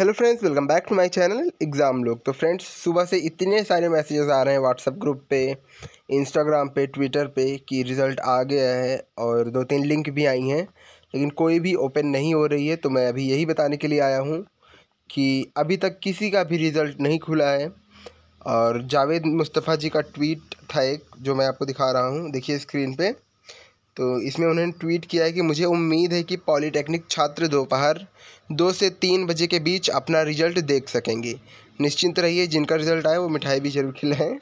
hello friends welcome back to my channel exam लोग तो friends सुबह से इतने सारे मैसेजेस आ रहे हैं व्हाट्सअप ग्रुप पे इंस्टाग्राम पे ट्विटर पे कि रिज़ल्ट आ गया है और दो तीन लिंक भी आई हैं लेकिन कोई भी ओपन नहीं हो रही है तो मैं अभी यही बताने के लिए आया हूँ कि अभी तक किसी का भी रिज़ल्ट नहीं खुला है और जावेद मुस्तफ़ा जी का ट्वीट था एक जो मैं आपको दिखा रहा हूँ देखिए स्क्रीन पर तो इसमें उन्होंने ट्वीट किया है कि मुझे उम्मीद है कि पॉलीटेक्निक छात्र दोपहर दो से तीन बजे के बीच अपना रिजल्ट देख सकेंगे निश्चिंत रहिए जिनका रिज़ल्ट आए वो मिठाई भी जरूर खिलाएँ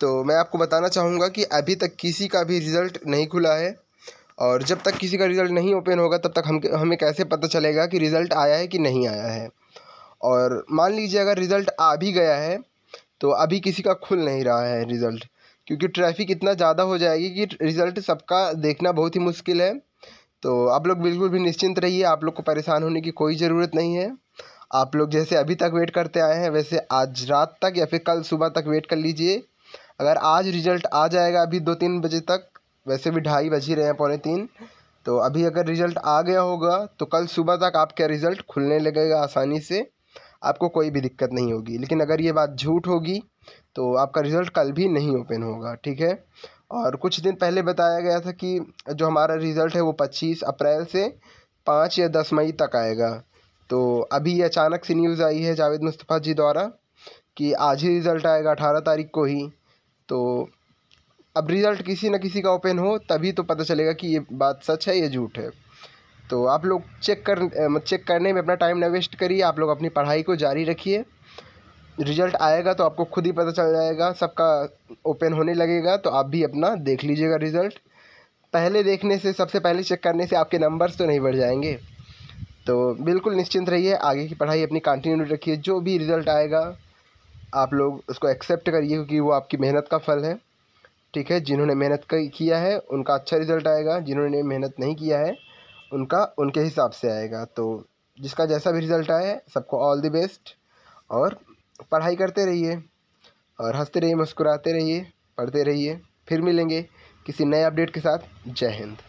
तो मैं आपको बताना चाहूँगा कि अभी तक किसी का भी रिज़ल्ट नहीं खुला है और जब तक किसी का रिज़ल्ट नहीं ओपन होगा तब तक हम हमें कैसे पता चलेगा कि रिज़ल्ट आया है कि नहीं आया है और मान लीजिए अगर रिज़ल्ट आ भी गया है तो अभी किसी का खुल नहीं रहा है रिज़ल्ट क्योंकि ट्रैफिक इतना ज़्यादा हो जाएगी कि रिज़ल्ट सबका देखना बहुत ही मुश्किल है तो आप लोग बिल्कुल भी निश्चिंत रहिए आप लोग को परेशान होने की कोई ज़रूरत नहीं है आप लोग जैसे अभी तक वेट करते आए हैं वैसे आज रात तक या फिर कल सुबह तक वेट कर लीजिए अगर आज रिजल्ट आ जाएगा अभी दो तीन बजे तक वैसे भी ढाई बज ही रहे हैं पौने तीन तो अभी अगर रिज़ल्ट आ गया होगा तो कल सुबह तक आपका रिज़ल्ट खुलने लगेगा आसानी से आपको कोई भी दिक्कत नहीं होगी लेकिन अगर ये बात झूठ होगी तो आपका रिज़ल्ट कल भी नहीं ओपन होगा ठीक है और कुछ दिन पहले बताया गया था कि जो हमारा रिज़ल्ट है वो पच्चीस अप्रैल से पाँच या दस मई तक आएगा तो अभी अचानक से न्यूज़ आई है जावेद मुस्तफ़ा जी द्वारा कि आज ही रिज़ल्ट आएगा अठारह तारीख को ही तो अब रिज़ल्ट किसी न किसी का ओपन हो तभी तो पता चलेगा कि ये बात सच है ये झूठ है तो आप लोग चेक कर चेक करने में अपना टाइम ना वेस्ट करिए आप लोग अपनी पढ़ाई को जारी रखिए रिजल्ट आएगा तो आपको खुद ही पता चल जाएगा सबका ओपन होने लगेगा तो आप भी अपना देख लीजिएगा रिज़ल्ट पहले देखने से सबसे पहले चेक करने से आपके नंबर्स तो नहीं बढ़ जाएंगे तो बिल्कुल निश्चिंत रहिए आगे की पढ़ाई अपनी कंटिन्यू रखिए जो भी रिज़ल्ट आएगा आप लोग उसको एक्सेप्ट करिए क्योंकि वो आपकी मेहनत का फल है ठीक है जिन्होंने मेहनत किया है उनका अच्छा रिज़ल्ट आएगा जिन्होंने मेहनत नहीं किया है उनका उनके हिसाब से आएगा तो जिसका जैसा भी रिज़ल्ट आए सबको ऑल द बेस्ट और पढ़ाई करते रहिए और हंसते रहिए मुस्कुराते रहिए पढ़ते रहिए फिर मिलेंगे किसी नए अपडेट के साथ जय हिंद